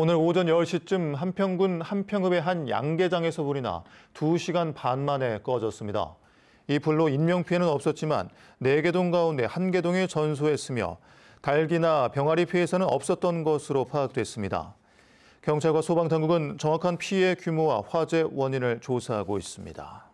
오늘 오전 10시쯤 한평군 한평읍의 한 양계장에서 불이 나 2시간 반 만에 꺼졌습니다. 이 불로 인명피해는 없었지만 4개동 가운데 1개동이 전소했으며 달기나 병아리 피해서는 없었던 것으로 파악됐습니다. 경찰과 소방당국은 정확한 피해 규모와 화재 원인을 조사하고 있습니다.